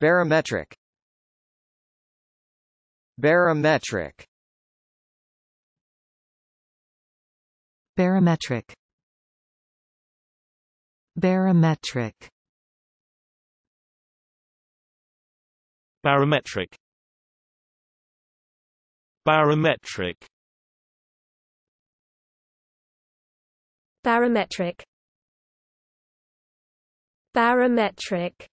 Barometric Barometric Barometric Barometric Barometric Barometric Barometric Barometric